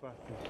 fucking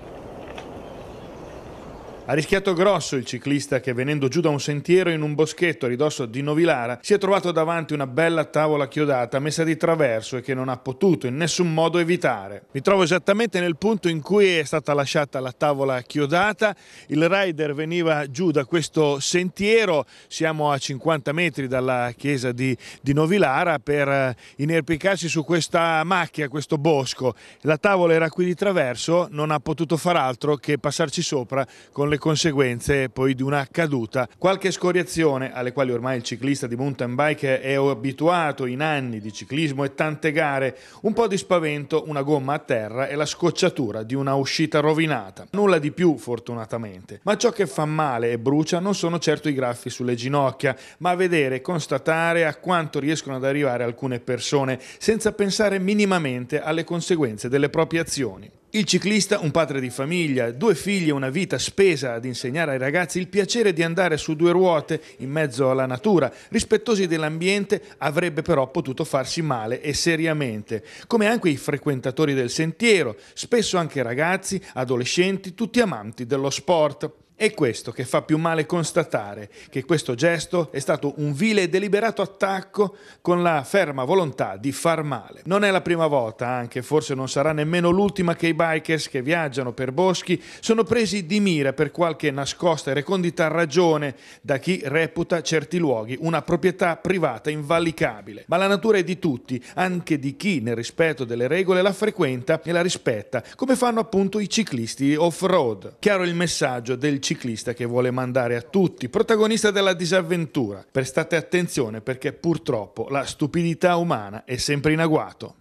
Ha rischiato grosso il ciclista che venendo giù da un sentiero in un boschetto a ridosso di Novilara si è trovato davanti una bella tavola chiodata messa di traverso e che non ha potuto in nessun modo evitare. Mi trovo esattamente nel punto in cui è stata lasciata la tavola chiodata, il rider veniva giù da questo sentiero, siamo a 50 metri dalla chiesa di, di Novilara per eh, inerpicarsi su questa macchia, questo bosco. La tavola era qui di traverso, non ha potuto far altro che passarci sopra con le conseguenze poi di una caduta. Qualche scoriazione alle quali ormai il ciclista di mountain bike è abituato in anni di ciclismo e tante gare, un po' di spavento, una gomma a terra e la scocciatura di una uscita rovinata. Nulla di più fortunatamente, ma ciò che fa male e brucia non sono certo i graffi sulle ginocchia, ma vedere e constatare a quanto riescono ad arrivare alcune persone senza pensare minimamente alle conseguenze delle proprie azioni. Il ciclista, un padre di famiglia, due figli e una vita spesa ad insegnare ai ragazzi il piacere di andare su due ruote in mezzo alla natura, rispettosi dell'ambiente, avrebbe però potuto farsi male e seriamente, come anche i frequentatori del sentiero, spesso anche ragazzi, adolescenti, tutti amanti dello sport. È questo che fa più male constatare che questo gesto è stato un vile e deliberato attacco con la ferma volontà di far male. Non è la prima volta, anche forse non sarà nemmeno l'ultima, che i bikers che viaggiano per boschi sono presi di mira per qualche nascosta e recondita ragione da chi reputa certi luoghi una proprietà privata invalicabile. Ma la natura è di tutti, anche di chi nel rispetto delle regole la frequenta e la rispetta, come fanno appunto i ciclisti off-road. Chiaro il messaggio del ciclismo ciclista che vuole mandare a tutti, protagonista della disavventura. Prestate attenzione perché purtroppo la stupidità umana è sempre in agguato.